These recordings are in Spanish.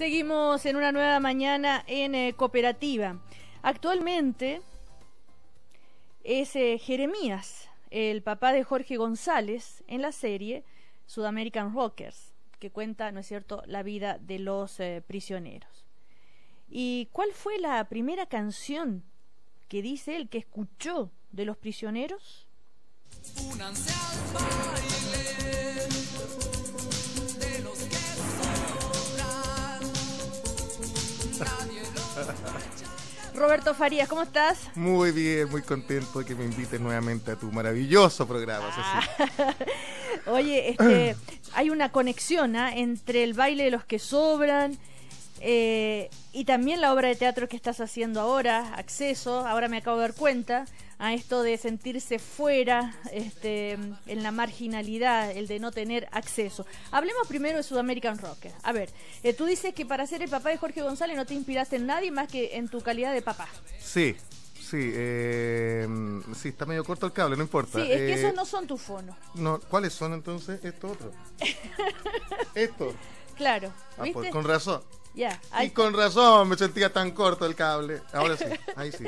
Seguimos en una nueva mañana en eh, cooperativa. Actualmente es eh, Jeremías, el papá de Jorge González, en la serie Sudamerican Rockers, que cuenta, ¿no es cierto?, la vida de los eh, prisioneros. ¿Y cuál fue la primera canción que dice él que escuchó de los prisioneros? Roberto Farías, ¿cómo estás? Muy bien, muy contento de que me invites nuevamente a tu maravilloso programa. Ah. Oye, este, hay una conexión ¿ah? entre el baile de los que sobran eh, y también la obra de teatro que estás haciendo ahora, Acceso, ahora me acabo de dar cuenta, a esto de sentirse fuera, este, en la marginalidad, el de no tener acceso. Hablemos primero de Sudamerican Rocker A ver, eh, tú dices que para ser el papá de Jorge González no te inspiraste en nadie más que en tu calidad de papá. Sí, sí, eh, sí, está medio corto el cable, no importa. Sí, es que esos no son tus fonos. No, ¿Cuáles son entonces estos otros? esto. Claro. Ah, pues, con razón y con razón me sentía tan corto el cable. Ahora sí, ahí sí.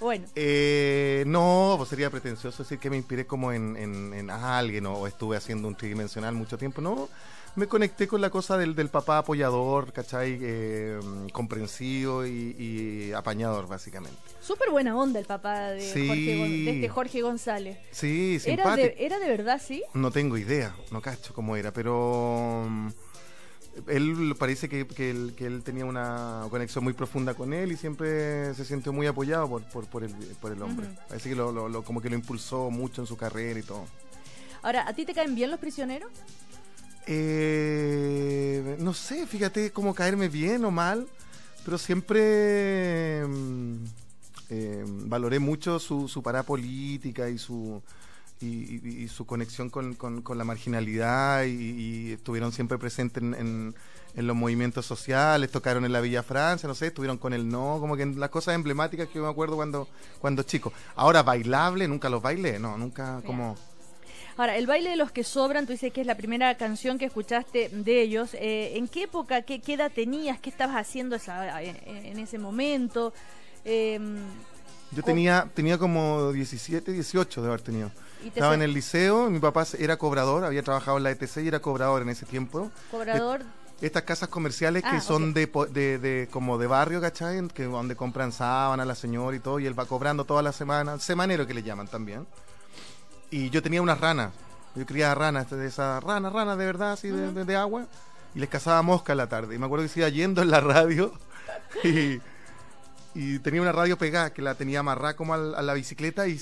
bueno. Eh, no, sería pretencioso decir que me inspiré como en, en, alguien o, estuve haciendo un tridimensional mucho tiempo. No, me conecté con la cosa del, del papá apoyador, ¿cachai? Eh, comprensivo y, apañador, básicamente. Súper buena onda el papá de, Jorge, este Jorge González. Sí, simpático. ¿Era de, ¿Era de verdad, sí? No tengo idea, no cacho cómo era, pero mm, él parece que, él, tenía una conexión muy profunda con él y siempre se sintió muy apoyado por, el, por el, hombre. Parece que lo, lo, como que lo impulsó mucho en su carrera y todo. Ahora, ¿a ti te caen bien los prisioneros? Eh, no sé, fíjate cómo caerme bien o mal, pero siempre mm, eh, valoré mucho su, su política y su y, su conexión con, la marginalidad y, estuvieron siempre presentes en, los movimientos sociales, tocaron en la Villa Francia, no sé, estuvieron con el no, como que en las cosas emblemáticas que yo me acuerdo cuando, cuando chico. Ahora, bailable, nunca los bailé, no, nunca como... Ahora, el baile de los que sobran, tú dices que es la primera canción que escuchaste de ellos. Eh, ¿En qué época, qué, qué, edad tenías, qué estabas haciendo eh, en, ese momento? Eh, yo tenía, tenía como 17, 18 de haber tenido. Estaba en el liceo, mi papá era cobrador, había trabajado en la ETC y era cobrador en ese tiempo. ¿Cobrador? estas casas comerciales que ah, son de, de, como de barrio, ¿cachai? Que, donde compran sábanas la señora y todo, y él va cobrando toda la semana, semanero que le llaman también. Y yo tenía unas ranas, yo criaba ranas, de esas ranas, ranas de verdad, así de, agua, y les cazaba mosca a la tarde. Y me acuerdo que se iba yendo en la radio y y tenía una radio pegada que la tenía amarrada como a la bicicleta y,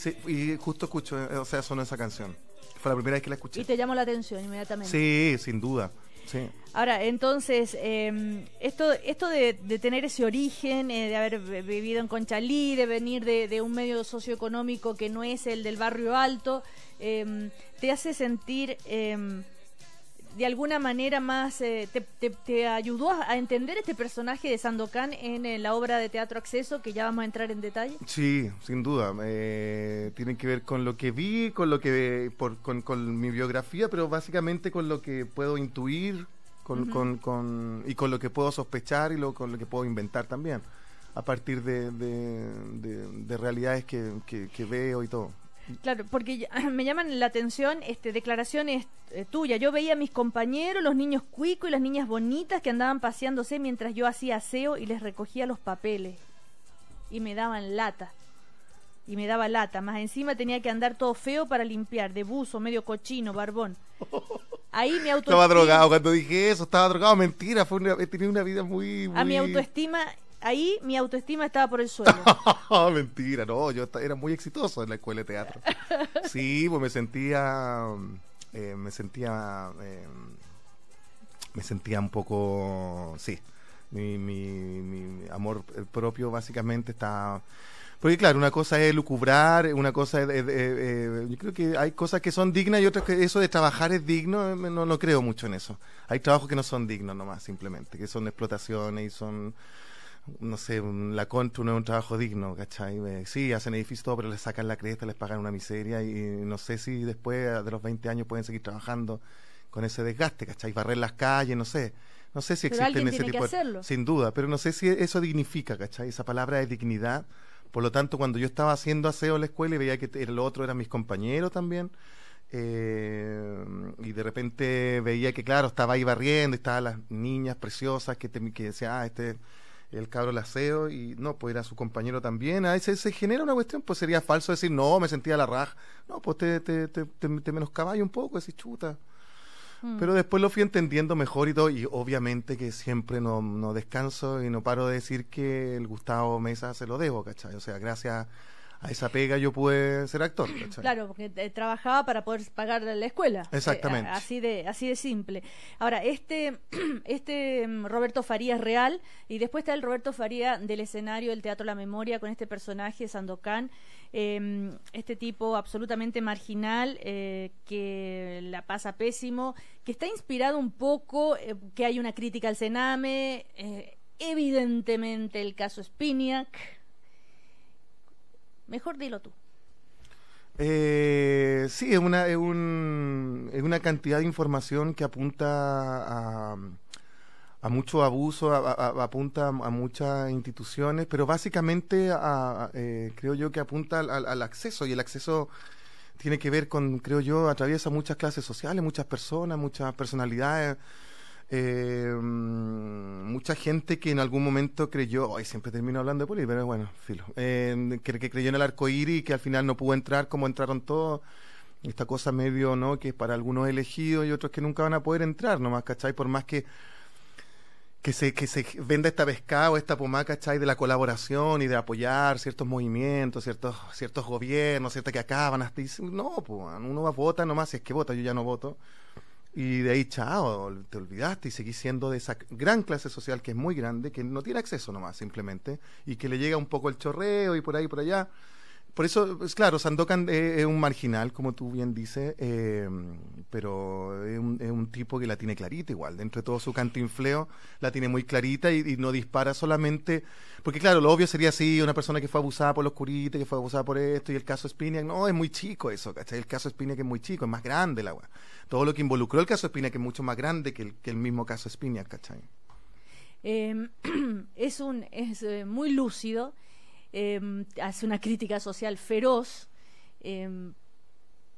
justo escucho, eh, o sea, sonó esa canción. Fue la primera vez que la escuché. Y te llamó la atención inmediatamente. Sí, sin duda. Sí. Ahora, entonces, em, esto, esto de, tener ese origen, eh, de haber vivido en Conchalí, de venir de, un medio socioeconómico que no es el del barrio alto, em, te hace sentir em, de alguna manera más eh, te, ayudó a entender este personaje de Sandokan en, eh, la obra de teatro Acceso, que ya vamos a entrar en detalle? Sí, sin duda. Eh, tiene que ver con lo que vi, con lo que por, con, mi biografía, pero básicamente con lo que puedo intuir con, con, y con lo que puedo sospechar y lo, con lo que puedo inventar también, a partir de, realidades que, que veo y todo. Claro, porque me llaman la atención este, declaraciones tuya. Eh, tuyas. Yo veía a mis compañeros, los niños cuico y las niñas bonitas que andaban paseándose mientras yo hacía aseo y les recogía los papeles. Y me daban lata. Y me daba lata. Más encima tenía que andar todo feo para limpiar, de buzo, medio cochino, barbón. Ahí mi autoestima. Estaba drogado. Cuando dije eso, estaba drogado. Mentira, fue una, una vida muy, muy. A mi autoestima ahí mi autoestima estaba por el suelo. Mentira, no, yo era muy exitoso en la escuela de teatro. Sí, pues me sentía, mm, eh, me sentía, eh, me sentía un poco, sí, mi, mi, mi amor propio básicamente estaba... Porque claro, una cosa es lucubrar, una cosa es... Eh, yo creo que hay cosas que son dignas y otras que eso de trabajar es digno, no creo mucho en eso. Hay trabajos que no son dignos nomás, simplemente, que son explotaciones y son no sé, la contra no es un trabajo digno, ¿cachai? Sí, hacen edificios, todo, pero les sacan la cresta, les pagan una miseria y no sé si después de los 20 años pueden seguir trabajando con ese desgaste, ¿cachai? Barrer las calles, no sé. No sé si existen ese tipo de... Sin duda, pero no sé si eso dignifica, ¿cachai? Esa palabra de dignidad. Por lo tanto, cuando yo estaba haciendo aseo en la escuela y veía que el otro era mis compañeros también, eh, y de repente veía que, claro, estaba ahí barriendo, y estaban las niñas preciosas que, que decían, ah, este el cabro el aseo y no, pues era su compañero también. Ahí se, se, genera una cuestión, pues sería falso decir, no, me sentía la raj No, pues te, te, te, te un poco, decís chuta. Mm. Pero después lo fui entendiendo mejor y todo, y obviamente que siempre no, no descanso y no paro de decir que el Gustavo Mesa se lo dejo ¿cachai? O sea, gracias a esa pega yo pude ser actor. Claro, porque eh, trabajaba para poder pagar la escuela. Eh, Exactamente. así, de, así de simple. Ahora, este, este mm, Roberto Faría es real y después está el Roberto Faría del escenario del Teatro La Memoria con este personaje, Sandokan, em, este tipo absolutamente marginal eh, que la pasa pésimo, que está inspirado un poco, que hay una crítica al Sename, evidentemente el caso Spiniak Mejor dilo tú. Eh, sí, es una, es, una cantidad de información que apunta a, a mucho abuso, apunta a muchas instituciones, pero básicamente eh, creo yo que apunta al, al, acceso y el acceso tiene que ver con, creo yo, atraviesa muchas clases sociales, muchas personas, muchas personalidades. Em, mucha gente que en algún momento creyó, ay, siempre termino hablando de política, pero bueno, filo, em, que, creyó en el arco iris y que al final no pudo entrar como entraron todos. Esta cosa medio, ¿no? Que es para algunos elegidos y otros que nunca van a poder entrar, nomás, ¿cachai? Por más que, que, se, venda esta o esta pomada, De la colaboración y de apoyar ciertos movimientos, ciertos, ciertos gobiernos, ciertas que acaban, hasta no, pues, uno va a votar nomás, si es que vota, yo ya no voto y de ahí, chao, te olvidaste y seguís siendo de esa gran clase social que es muy grande, que no tiene acceso nomás simplemente, y que le llega un poco el chorreo y por ahí, por allá. Por eso, es pues, claro, Sandokan eh, es, un marginal, como tú bien dices, eh, pero es un, tipo que la tiene clarita igual. Dentro de todo su cantinfleo, la tiene muy clarita y, no dispara solamente. Porque, claro, lo obvio sería así: una persona que fue abusada por los curitas, que fue abusada por esto, y el caso Spinac. No, es muy chico eso, ¿cachai? El caso que es muy chico, es más grande la agua. Todo lo que involucró el caso que es mucho más grande que el, mismo caso Spinac, ¿cachai? Em, es un, es eh, muy lúcido Em, hace una crítica social feroz, em,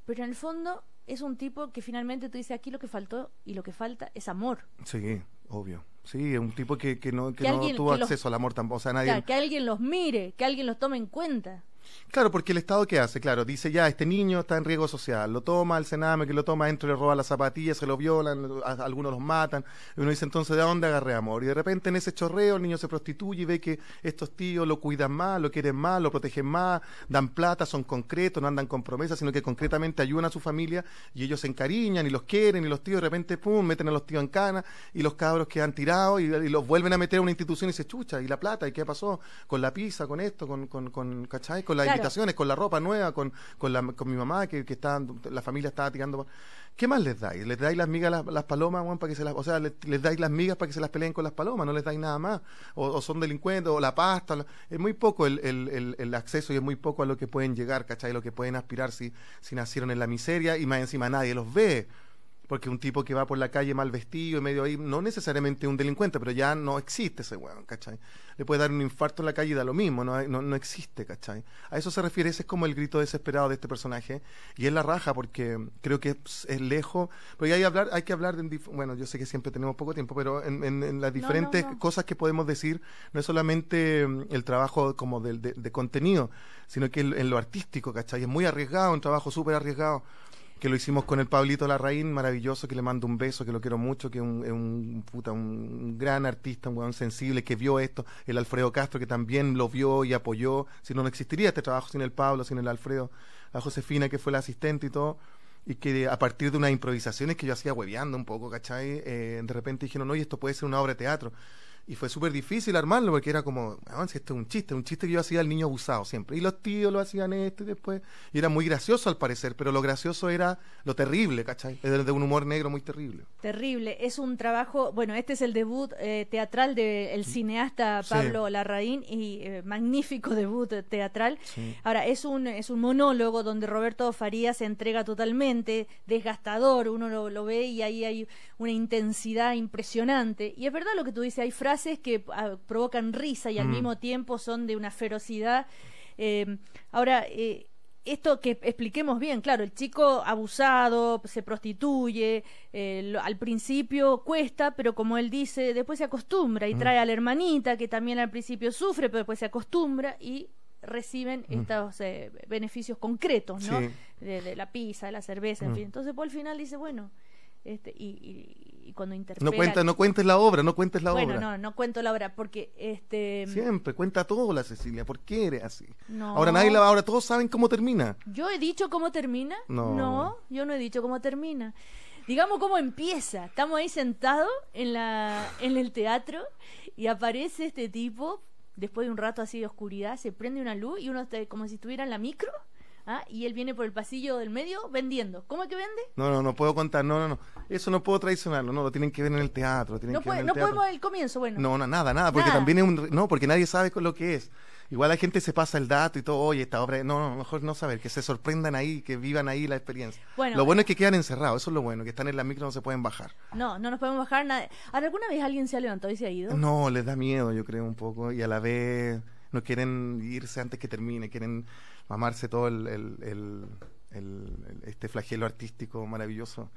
pero en el fondo es un tipo que finalmente tú dices aquí lo que faltó y lo que falta es amor. Sí, obvio. Sí, es un tipo que, que no, tuvo acceso al amor tampoco. O sea, nadie... que alguien los mire, que alguien los tome en cuenta. Claro, porque el Estado qué hace, claro, dice ya, este niño está en riesgo social, lo toma el Sename, que lo toma y le roba las zapatillas, se lo violan, algunos los matan, y uno dice entonces, ¿de dónde agarré amor? Y de repente en ese chorreo el niño se prostituye y ve que estos tíos lo cuidan más, lo quieren más, lo protegen más, dan plata, son concretos, no andan con promesas, sino que concretamente ayudan a su familia y ellos se encariñan y los quieren y los tíos de repente, pum, meten a los tíos en cana y los cabros que han y, y los vuelven a meter a una institución y se chucha, y la plata, ¿y qué pasó? Con la pizza, con esto, con, con, ¿cachai? con las invitaciones, con la ropa nueva, con, la, con mi mamá que, que está, la familia estaba tirando. ¿Qué más les dais? ¿Les dais las migas las, palomas, para que se las, o sea, les, dais las migas para que se las peleen con las palomas? ¿No les dais nada más? ¿O, son delincuentes? ¿O la pasta? es muy poco el, el, el, acceso y es muy poco a lo que pueden llegar, ¿cachai? Lo que pueden aspirar si, si nacieron en la miseria y más encima nadie los ve. Porque un tipo que va por la calle mal vestido y medio ahí, no necesariamente un delincuente, pero ya no existe ese weón, ¿cachai? Le puede dar un infarto en la calle y da lo mismo, no, no, existe, ¿cachai? A eso se refiere, ese es como el grito desesperado de este personaje. Y es la raja, porque creo que es, lejos. Pero hay, hablar, hay que hablar, de, bueno, yo sé que siempre tenemos poco tiempo, pero en, las diferentes cosas que podemos decir, no es solamente mm, el trabajo como de, de, contenido, sino que en, lo artístico, ¿cachai? Es muy arriesgado, un trabajo súper arriesgado que lo hicimos con el Pablito Larraín, maravilloso, que le mando un beso, que lo quiero mucho, que es un, un, puta, un gran artista, un weón sensible, que vio esto, el Alfredo Castro, que también lo vio y apoyó, si no, no existiría este trabajo sin el Pablo, sin el Alfredo, a Josefina, que fue la asistente y todo, y que a partir de unas improvisaciones que yo hacía hueveando un poco, ¿cachai? Eh, de repente dijeron, y esto puede ser una obra de teatro. Y fue súper difícil armarlo porque era como, avance esto es un chiste, un chiste que yo hacía al niño abusado siempre. Y los tíos lo hacían esto y después. Y era muy gracioso al parecer, pero lo gracioso era lo terrible, ¿cachai? De, de un humor negro muy terrible. Terrible. Es un trabajo, bueno, este es el debut eh, teatral del cineasta Pablo Larraín y eh, magnífico debut teatral. Ahora, es un, es un monólogo donde Roberto Faría se entrega totalmente, desgastador, uno lo, ve y ahí hay una intensidad impresionante. Y es verdad lo que tú dices, hay frases que ah, provocan risa y al mm. mismo tiempo son de una ferocidad. Eh, ahora, eh, esto que expliquemos bien, claro, el chico abusado, se prostituye, eh, al principio cuesta, pero como él dice, después se acostumbra y mm. trae a la hermanita que también al principio sufre, pero después se acostumbra y reciben mm. estos beneficios concretos, ¿no? De, la pizza, de la cerveza, en fin. Entonces, por el final dice, bueno, este, y no, no cuentes la obra, no cuentes la obra. Bueno, no, no cuento la obra porque... este Siempre, cuenta todo la Cecilia, ¿por qué eres así? Ahora nadie la, ahora todos saben cómo termina. ¿Yo he dicho cómo termina? No. No, yo no he dicho cómo termina. Digamos cómo empieza. Estamos ahí sentados en, la, en el teatro y aparece este tipo, después de un rato así de oscuridad, se prende una luz y uno está como si estuviera en la micro ¿ah? y él viene por el pasillo del medio vendiendo. ¿Cómo es que vende? No, no, no puedo contar, no, no, no. Eso no puedo traicionarlo, no, lo tienen que ver en el teatro. no que ver el no el comienzo, bueno. No, no, nada, nada, porque también es un... No, porque nadie sabe con lo que es. Igual la gente se pasa el dato y todo, oye, esta obra, no, no, mejor no saber, que se sorprendan ahí, que vivan ahí la experiencia. Bueno, lo bueno es que quedan encerrados, eso es lo bueno, que están en la micro, no se pueden bajar. No, no nos podemos bajar. Nada. ¿Alguna vez alguien se ha levantado y se ha ido? No, les da miedo, yo creo, un poco, y a la vez no quieren irse antes que termine, quieren Amarse todo el, este flagelo artístico maravilloso.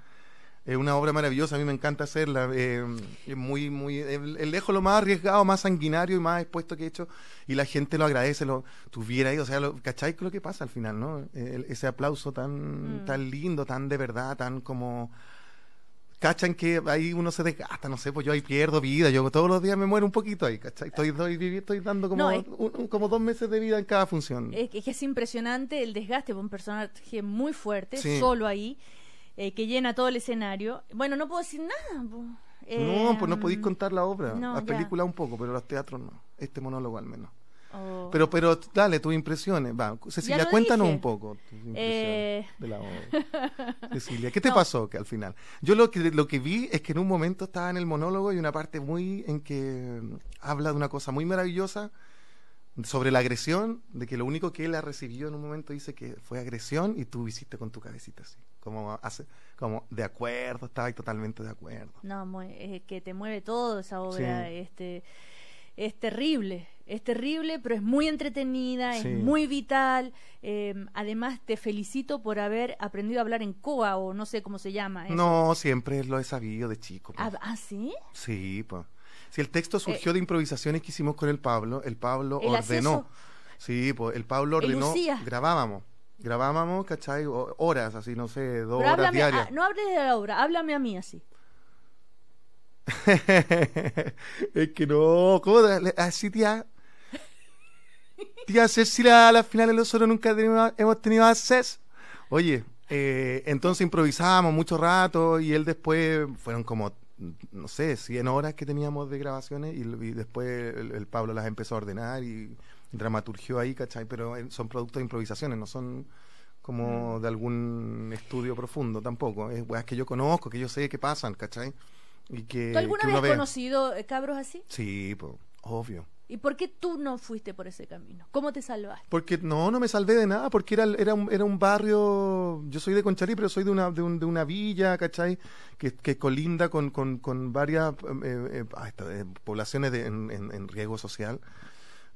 Es una obra maravillosa, a mí me encanta hacerla. Eh, es muy, muy. El lejos lo más arriesgado, más sanguinario y más expuesto que he hecho. Y la gente lo agradece, lo tuviera ahí. O sea, lo, ¿cacháis lo que pasa al final, no? ese aplauso tan, mm. tan lindo, tan de verdad, tan como cachan que ahí uno se desgasta, no sé, pues yo ahí pierdo vida, yo todos los días me muero un poquito ahí, ¿cachai? Estoy, estoy dando como, como dos meses de vida en cada función. Es que es impresionante el desgaste por un personaje muy fuerte, solo ahí, eh, que llena todo el escenario. Bueno, no puedo decir nada. no, pues no podéis eh, contar la obra, la película películas un poco, pero los teatros no, este monólogo al menos. Oh. Pero, pero dale tus impresiones. Va, Cecilia, cuéntanos un poco tus eh. impresiones de la obra. Cecilia, ¿qué te pasó que al final? Yo lo que, lo que vi es que en un momento estaba en el monólogo y una parte muy en que mm, habla de una cosa muy maravillosa sobre la agresión, de que lo único que él la recibió en un momento dice que fue agresión y tú hiciste con tu cabecita así, como hace, como de acuerdo, estaba totalmente de acuerdo. No, es eh, que te mueve todo esa obra, este es terrible, es terrible, pero es muy entretenida, es muy vital. Em, además, te felicito por haber aprendido a hablar en COA o no sé cómo se llama. No, siempre lo he sabido de chico. Pues. Ah, ¿Ah, sí? Sí, pues. Si el texto surgió eh, de improvisaciones que hicimos con el Pablo, el Pablo ordenó. sí, pues el Pablo ordenó, grabábamos. Grabábamos, ¿cachai? horas, así, no sé, dos horas ah, diarias. no hables de la obra, háblame a mí así. es que no, ¿cómo? Así, tía. Tía Cecilia, a las finales nosotros nunca hemos tenido acceso. Oye, eh, entonces improvisábamos mucho rato y él después fueron como, no sé, 100 horas que teníamos de grabaciones y, después el, Pablo las empezó a ordenar y dramaturgió ahí, ¿cachai? Pero eh, son productos de improvisaciones, no son como mm. de algún estudio profundo tampoco. Es weas que yo conozco, que yo sé que pasan, ¿cachai? ¿Tú alguna vez has conocido eh, cabros así? Sí, obvio. ¿Y por qué tú no fuiste por ese camino? ¿Cómo te salvaste? Porque no, no me salvé de nada, porque era, era, un, era un barrio, yo soy de Conchalí, pero soy de una, villa, ¿cachai? Que, colinda con, varias poblaciones en, riesgo social.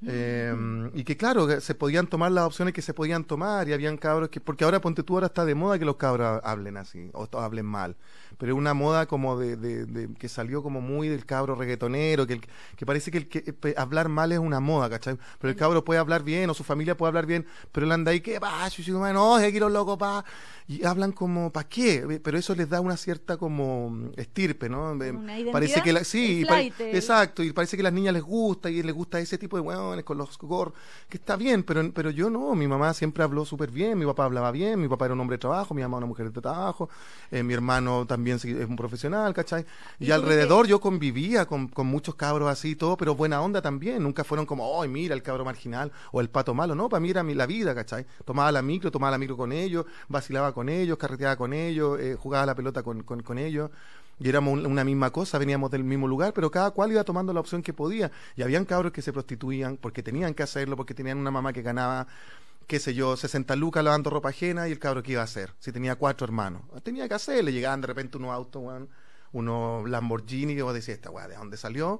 Mm. Em, y que claro, se podían tomar las opciones que se podían tomar y habían cabros que, porque ahora ponte tú ahora está de moda que los cabros hablen así o hablen mal pero es una moda como de, que salió como muy del cabro reggaetonero, que, que parece que, el que eh, hablar mal es una moda, ¿cachai? Pero el cabro puede hablar bien, o su familia puede hablar bien, pero él anda ahí, ¿qué va? No, es que los locos, pa. Y hablan como, pa qué? Eh, pero eso les da una cierta como mm, estirpe, ¿no? Em, parece que la, sí, exacto, y parece que las niñas les gusta y les gusta ese tipo de hueones con los gor que está bien, pero, pero yo no, mi mamá siempre habló súper bien, mi papá hablaba bien, mi papá era un hombre de trabajo, mi mamá una mujer de trabajo, eh, mi hermano también es un profesional, ¿cachai? Y, alrededor yo convivía con, con, muchos cabros así y todo, pero buena onda también. Nunca fueron como, ¡ay, mira el cabro marginal o el pato malo! No, para mí era la vida, ¿cachai? Tomaba la micro, tomaba la micro con ellos, vacilaba con ellos, carreteaba con ellos, eh, jugaba la pelota con, con ellos y éramos una misma cosa, veníamos del mismo lugar, pero cada cual iba tomando la opción que podía. Y habían cabros que se prostituían porque tenían que hacerlo, porque tenían una mamá que ganaba qué sé yo, 60 lucas lavando ropa ajena y el cabro que iba a hacer, si tenía cuatro hermanos. Tenía que hacer, le llegaban de repente unos autos, unos Lamborghini, que vos decías, esta weá, ¿de dónde salió?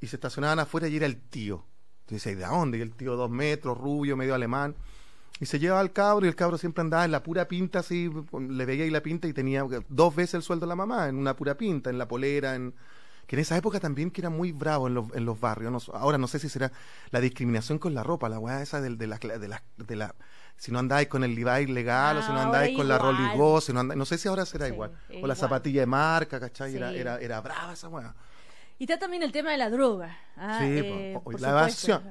Y se estacionaban afuera y era el tío. Entonces, dice, de dónde? Y el tío dos metros, rubio, medio alemán. Y se llevaba al cabro y el cabro siempre andaba en la pura pinta, así, le veía ahí la pinta y tenía dos veces el sueldo de la mamá, en una pura pinta, en la polera, en que en esa época también que era muy bravo en los, en los barrios. ahora no sé si será la discriminación con la ropa, la weá esa de, de, la, de, la, de la... Si no andáis con el Levi ilegal, o si no ah, andáis con la Rolly no, sé si ahora será igual. O la zapatilla de marca, ¿cachai? Era, era, era brava esa weá. Y está también el tema de la droga. Ah, sí, eh, la evasión.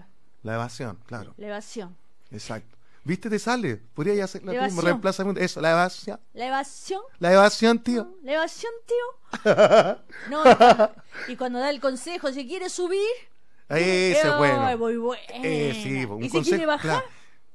La evasión, claro. La evasión. Exacto. ¿Viste? Te sale. Podría hacer la evasión. reemplazamiento. Eso, la evasión. La evasión. La evasión, tío. La evasión, tío. no, y, cuando, da el consejo, si quiere subir. Ahí se bueno. Muy bueno. Eh, y si quiere bajar.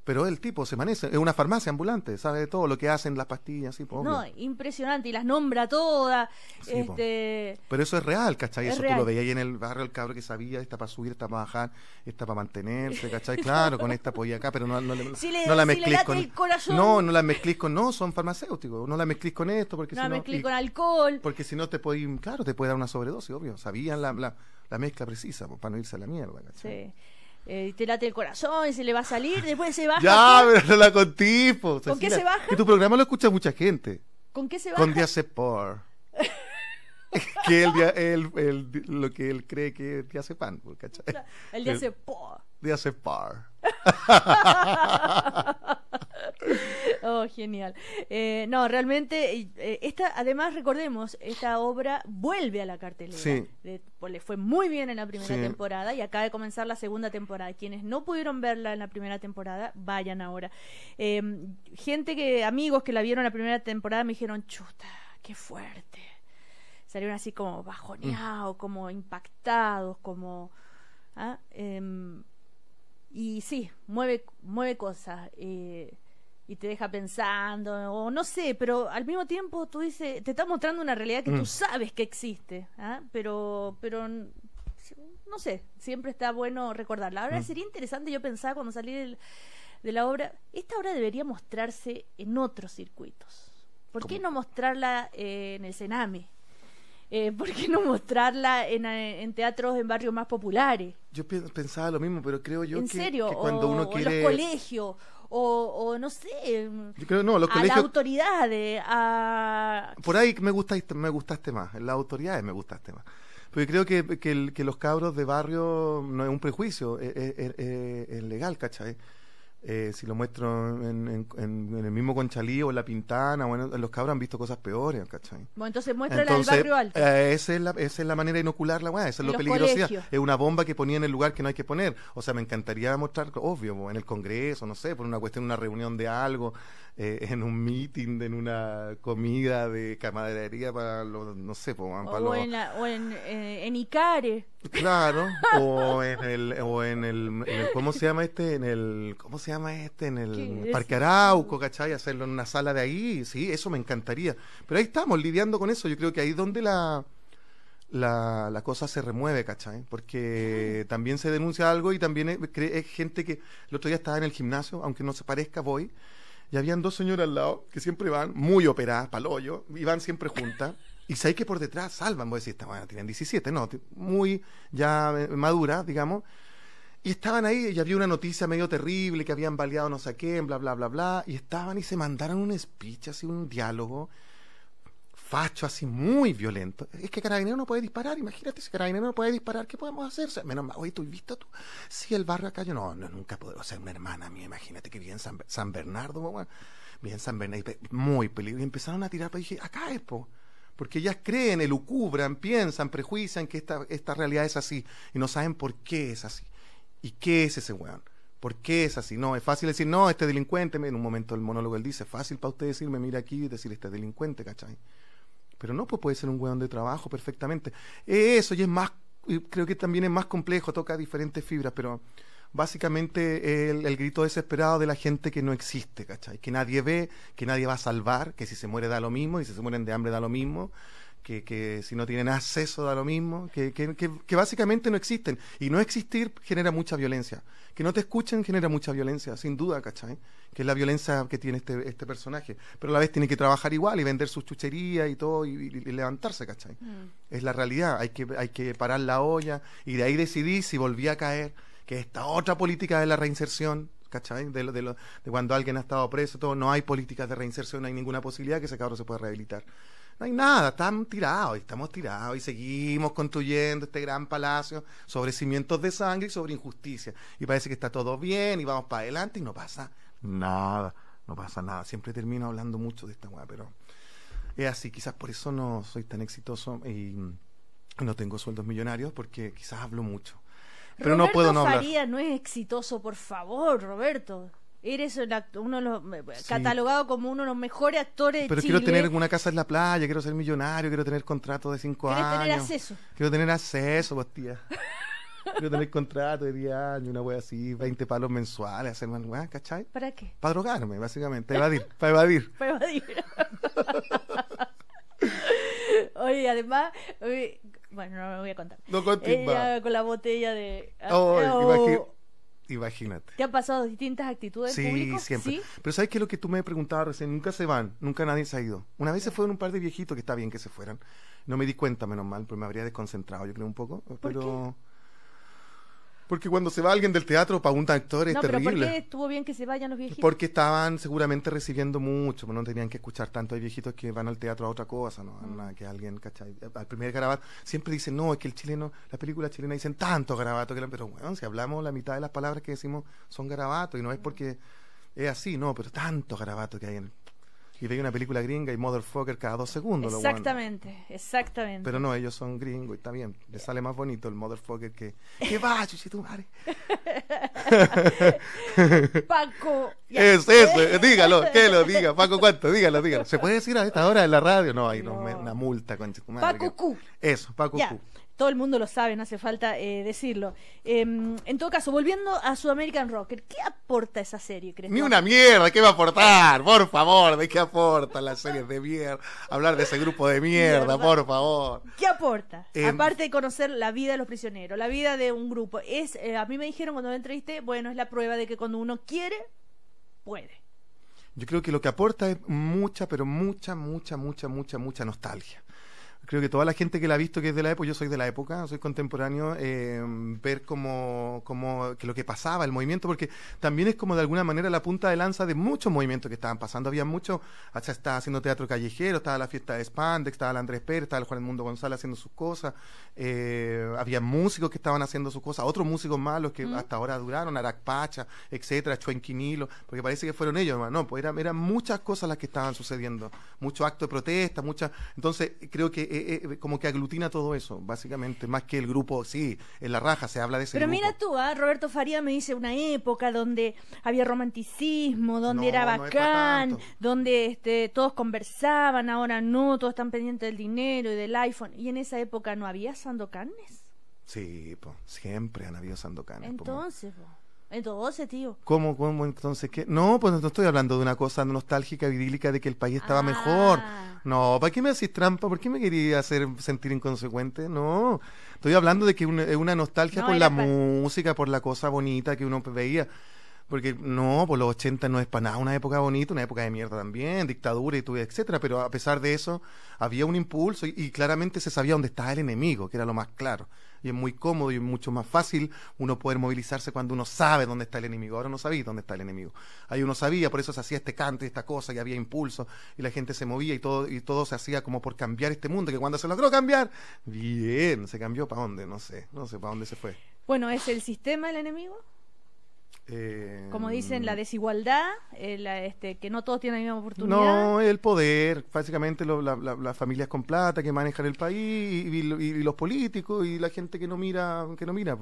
Pero el tipo se maneja, es una farmacia ambulante, sabe de todo lo que hacen las pastillas, y No, impresionante, y las nombra todas. este... Pero eso es real, ¿cachai? eso tú lo veías ahí en el barrio, el cabro que sabía, esta para subir, esta para bajar, esta para mantenerse, ¿cachai? Claro, con esta podía acá, pero no, no, la con. corazón. No, no la mezclís con. No, son farmacéuticos, no la mezclís con esto, porque no la mezclís con alcohol. Porque si no te puede, claro, te puede dar una sobredosis, obvio. Sabían la, la, la mezcla precisa, para no irse a la mierda, ¿cachai? Sí eh, te late el corazón, y se le va a salir, después se baja. Ya, pero no la ¿Con qué se baja? Y tu programa lo escucha mucha gente. ¿Con qué se baja? Con por que el, el, lo que él cree que es pan pues, ¿cachai? El por de hacer par. oh, genial. Eh, no, realmente, eh, esta, además recordemos, esta obra vuelve a la cartelera. Sí. Pues, le, fue muy bien en la primera temporada y acaba de comenzar la segunda temporada. Quienes no pudieron verla en la primera temporada, vayan ahora. Em, gente que, amigos que la vieron en la primera temporada me dijeron, chuta, qué fuerte. Salieron así como bajoneados, mm. como impactados, como... Ah, em, y sí, mueve, mueve cosas eh, y te deja pensando, o no sé, pero al mismo tiempo tú dices, te está mostrando una realidad que tú mm. sabes que existe, ¿ah? pero, pero no sé, siempre está bueno recordarla. Ahora mm. sería interesante, yo pensaba cuando salí de la obra, esta obra debería mostrarse en otros circuitos. ¿Por qué no mostrarla eh, en el Cename? Eh, ¿por qué no mostrarla eh, en, teatros en barrios más populares? Yo pensaba lo mismo, pero creo yo que, cuando uno quiere... los colegios, o, o, no sé, no, los a las autoridades, Por ahí me, gustaste, me gustaste más, en las autoridades me gustaste más. Porque creo que, que, los cabros de barrio no es un prejuicio, e, e, e, es legal, ¿cachai? Eh, si lo muestro en, el mismo Conchalí o en La Pintana, bueno, los cabros han visto cosas peores, ¿cachai? Bueno, entonces muéstrala el barrio alto. Eh, esa, es la, es la, manera de inocular la weá, esa es lo peligroso. Es una bomba que ponía en el lugar que no hay que poner. O sea, me encantaría mostrar, obvio, en el Congreso, no sé, por una cuestión, una reunión de algo, eh, en un meeting, en una comida de camaradería para no sé, o en Icare. Claro, o en el, o en el, ¿cómo se llama este? En el, ¿cómo se llama este? En el Parque Arauco, ¿cachai? Hacerlo en una sala de ahí, sí, eso me encantaría. Pero ahí estamos lidiando con eso, yo creo que ahí es donde la, la, cosa se remueve, ¿cachai? Porque también se denuncia algo y también es, gente que, el otro día estaba en el gimnasio, aunque no se parezca, voy, y habían dos señoras al lado, que siempre van, muy operadas, palollo, y van siempre juntas. Y sabéis que por detrás salvan, vos decís, bueno, tienen 17, no, muy ya eh, madura, digamos. Y estaban ahí, y había una noticia medio terrible, que habían baleado no sé qué, bla, bla, bla, bla. Y estaban y se mandaron un speech, así un diálogo, facho, así muy violento. Es que Carabinero no puede disparar, imagínate, si Carabinero no puede disparar, ¿qué podemos hacer? menos mal, oye, ¿tú visto tú? si el barrio acá, yo no, no nunca puedo o una hermana mía, imagínate que vive en San, Bernardo, bien en San Bernardo, muy peligro. Y empezaron a tirar, pues dije, acá es, po' porque ellas creen, elucubran, piensan, prejuician que esta, esta realidad es así y no saben por qué es así. ¿Y qué es ese weón? ¿Por qué es así? No, es fácil decir, no, este delincuente. En un momento el monólogo él dice, fácil para usted decirme, mira aquí y decir, este delincuente, ¿cachai? Pero no, pues puede ser un weón de trabajo perfectamente. Eso, y es más, creo que también es más complejo, toca diferentes fibras, pero básicamente el, grito desesperado de la gente que no existe, ¿cachai? Que nadie ve, que nadie va a salvar, que si se muere da lo mismo, y si se mueren de hambre da lo mismo, que, que si no tienen acceso da lo mismo, que, que, que, básicamente no existen. Y no existir genera mucha violencia. Que no te escuchen genera mucha violencia, sin duda, ¿cachai? Que es la violencia que tiene este, este personaje. Pero a la vez tiene que trabajar igual y vender sus chucherías y todo y, levantarse, ¿cachai? Mm. Es la realidad, hay que, hay que parar la olla y de ahí decidí si volví a caer que esta otra política de la reinserción, ¿cachai? De, de, cuando alguien ha estado preso, todo, no hay políticas de reinserción, no hay ninguna posibilidad que ese cabrón se pueda rehabilitar. No hay nada, están tirados, estamos tirados y seguimos construyendo este gran palacio sobre cimientos de sangre y sobre injusticia. Y parece que está todo bien y vamos para adelante y no pasa nada, no pasa nada. Siempre termino hablando mucho de esta weá, pero es así, quizás por eso no soy tan exitoso y no tengo sueldos millonarios, porque quizás hablo mucho pero Roberto no puedo no no es exitoso, por favor, Roberto. Eres uno de los, catalogado como uno de los mejores actores de Pero quiero tener una casa en la playa, quiero ser millonario, quiero tener contrato de cinco años. Quiero Tener acceso? Quiero tener acceso, tía. quiero tener contrato de 10 años, una wea así, 20 palos mensuales, hacer más, ¿cachai? ¿Para qué? Para drogarme, básicamente, evadir, para evadir. para evadir. Oye, además, bueno, no me voy a contar. No Ella con la botella de. Ah, oh, oh, Imagínate. ¿Te han pasado distintas actitudes? Sí, siempre. Pero ¿sabes qué es lo que tú me preguntabas recién? Nunca se van, nunca nadie se ha ido. Una vez se fueron un par de viejitos, que está bien que se fueran. No me di cuenta, menos mal, pero me habría desconcentrado, yo creo, un poco. pero. Porque cuando se va alguien del teatro para un actor es no, Pero ¿Por qué estuvo bien que se vayan los viejitos? Porque estaban seguramente recibiendo mucho, pero pues no tenían que escuchar tanto. Hay viejitos que van al teatro a otra cosa, ¿no? Mm. que alguien, ¿cachai? Al primer garabato siempre dicen, no, es que el chileno, la película chilena dicen tantos garabatos que la... pero bueno, si hablamos la mitad de las palabras que decimos son garabatos y no es mm. porque es así, no, pero tantos garabatos que hay en el y veía una película gringa y motherfucker cada dos segundos. Exactamente, exactamente. Pero no, ellos son gringos y está bien. Les sale más bonito el motherfucker que. ¡Qué va, tu madre! Paco. Es, eso, eh, dígalo, que lo diga. Paco, ¿cuánto? Dígalo, dígalo. ¿Se puede decir a esta hora en la radio? No, hay una multa con Paco Q. Eso, Paco Q todo el mundo lo sabe, no hace falta eh, decirlo. Em, en todo caso, volviendo a American Rocker, ¿qué aporta esa serie, crees? Ni una mierda, ¿qué va a aportar? Por favor, ¿de qué aporta las series de mierda? Hablar de ese grupo de mierda, por favor. ¿Qué aporta? Em, Aparte de conocer la vida de los prisioneros, la vida de un grupo. Es, eh, a mí me dijeron cuando me entrevisté, bueno, es la prueba de que cuando uno quiere, puede. Yo creo que lo que aporta es mucha, pero mucha, mucha, mucha, mucha, mucha nostalgia creo que toda la gente que la ha visto que es de la época, yo soy de la época, soy contemporáneo, em, ver como, como que lo que pasaba, el movimiento, porque también es como de alguna manera la punta de lanza de muchos movimientos que estaban pasando. Había mucho, hasta estaba haciendo teatro callejero, estaba la fiesta de Spandex, estaba el Andrés Pérez, estaba el Juan Mundo González haciendo sus cosas, eh, había músicos que estaban haciendo sus cosas, otros músicos malos que mm. hasta ahora duraron, Arac Pacha, etcétera, Chuenquinilo, porque parece que fueron ellos, hermano. no, pues eran, eran muchas cosas las que estaban sucediendo, mucho acto de protesta, muchas. Entonces, creo que eh, eh, eh, como que aglutina todo eso, básicamente, más que el grupo, sí, en la raja se habla de ese Pero mira tú, ¿ah? Roberto Faría me dice una época donde había romanticismo, donde era bacán, donde este, todos conversaban, ahora no, todos están pendientes del dinero y del iPhone. ¿Y en esa época no había sandocanes? Sí, po, siempre han habido sandocanes. Entonces, entonces, tío. ¿Cómo, cómo, entonces qué? No, pues no estoy hablando de una cosa nostálgica, idílica, de que el país estaba mejor. Ah. No, ¿para qué me haces trampa? ¿Por qué me quería hacer sentir inconsecuente? No, estoy hablando de que una, una nostalgia por la música, por la cosa bonita que uno veía. Porque no, por pues los 80 no es para nada una época bonita, una época de mierda también, dictadura y todo, etcétera. Pero a pesar de eso, había un impulso y claramente se sabía dónde estaba el enemigo, que era lo más claro y es muy cómodo y mucho más fácil uno poder movilizarse cuando uno sabe dónde está el enemigo. Ahora no sabéis dónde está el enemigo. Ahí uno sabía, por eso se hacía este canto y esta cosa y había impulso y la gente se movía y todo, y todo se hacía como por cambiar este mundo, que cuando se logró cambiar, bien, se cambió para dónde, no sé, no sé para dónde se fue. Bueno, ¿es el sistema el enemigo? Eh, Como dicen, la desigualdad, eh, este, que no todos tienen la misma oportunidad. No, el poder, básicamente las familias con plata que manejan el país y, los políticos y la gente que no mira, que no mira,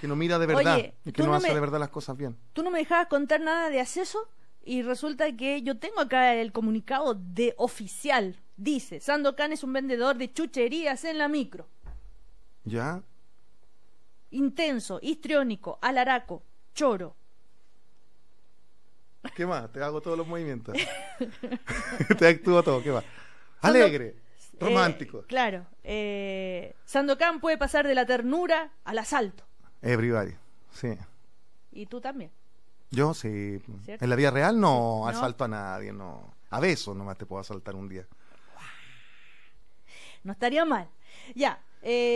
que no mira de verdad y que no, hace de verdad las cosas bien. Tú no me dejabas contar nada de acceso y resulta que yo tengo acá el comunicado de oficial. Dice, sandocan es un vendedor de chucherías en la micro. ¿Ya? Intenso, histriónico, alaraco, choro. ¿Qué más? Te hago todos los movimientos. Te actúo todo, ¿qué más? Alegre, eh, romántico. claro. Eh, Sandokan puede pasar de la ternura al asalto. Everybody, sí. Y tú también. Yo sí. En la vida real no, asalto a nadie, no. A besos nomás te puedo asaltar un día. No estaría mal. Ya,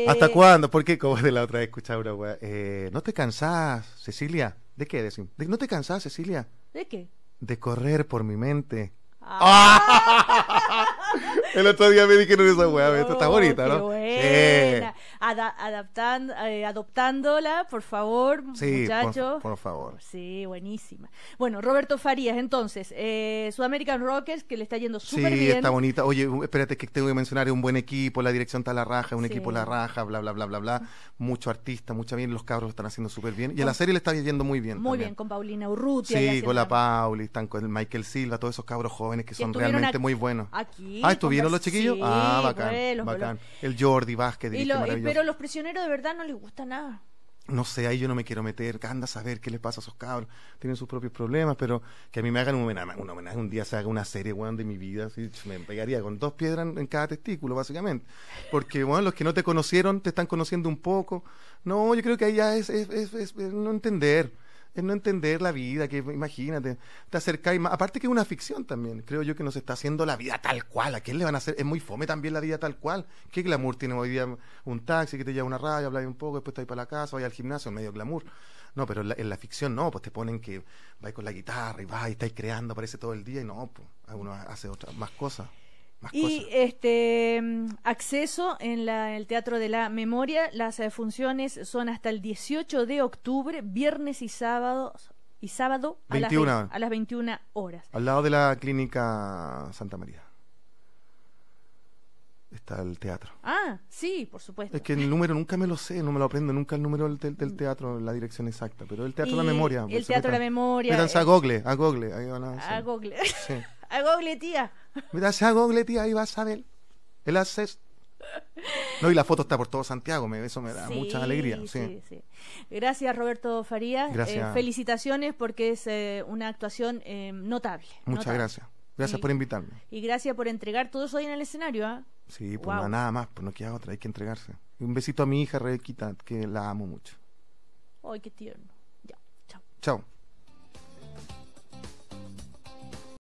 ¿Hasta eh, cuándo? ¿Por qué? Como de la otra vez escuchaba una weá. Eh, ¿No te cansás, Cecilia? ¿De qué decimos? De, ¿No te cansás, Cecilia? ¿De qué? De correr por mi mente. Ah. el otro día me dijeron esa weá, Esta está bonita, ¿no? Sí adaptando, eh, adoptándola, por favor, muchachos. Por, favor. Sí, buenísima. Bueno, Roberto Farías, entonces, eh, Sudamerican Rockers, que le está yendo súper bien. Sí, está bonita. Oye, espérate que tengo que mencionar, es un buen equipo, la dirección está a la raja, un equipo a la raja, bla, bla, bla, bla, bla. Mucho artista, mucha bien, los cabros lo están haciendo súper bien. Y la serie le está yendo muy bien. Muy bien, con Paulina Urrutia. Sí, con la Pauli, están con el Michael Silva, todos esos cabros jóvenes que, son realmente muy buenos. Aquí. Ah, ¿estuvieron los chiquillos? ah, bacán, El Jordi Vázquez, dirige, maravilloso. Pero los prisioneros de verdad no les gusta nada. No sé, ahí yo no me quiero meter, anda a saber qué les pasa a esos cabros, tienen sus propios problemas, pero que a mí me hagan un homenaje, un, homenaje, un día se haga una serie, weón, de mi vida, me pegaría con dos piedras en, cada testículo, básicamente, porque, bueno, los que no te conocieron te están conociendo un poco, no, yo creo que ahí ya es, es, es no entender, es no entender la vida, que imagínate, te acercáis más. Aparte que es una ficción también, creo yo que nos está haciendo la vida tal cual. ¿A quién le van a hacer? Es muy fome también la vida tal cual. ¿Qué glamour tiene hoy día un taxi que te lleva una radio, habla un poco, después te vas para la casa, vais al gimnasio, medio glamour? No, pero en la, ficción no, pues te ponen que vais con la guitarra y y estáis creando, Aparece todo el día y no, pues uno hace otra más cosas y este acceso en, el Teatro de la Memoria. Las eh, funciones son hasta el 18 de octubre, viernes y sábado y sábado A, las, a 21 horas. Al lado de la clínica Santa María está el teatro. Ah, sí, por supuesto. Es que el número nunca me lo sé, no me lo aprendo nunca el número del, teatro, la dirección exacta, pero el teatro de la memoria. El teatro de la memoria. a Google, a Google. a, Sí. A Google, tía. Métase a Google, ahí vas a ver el haces No, y la foto está por todo Santiago, me, eso me da mucha alegría. Sí. Sí, sí. Gracias, Roberto Farías. Gracias. Eh, felicitaciones porque es eh, una actuación eh, notable. Muchas gracias. Gracias por invitarme. Y gracias por entregar todo eso ahí en el escenario. ¿ah? Sí, pues nada más, pues no queda otra, hay que entregarse. Un besito a mi hija Rebequita, que la amo mucho. Ay, qué tierno. Ya, chao. Chao.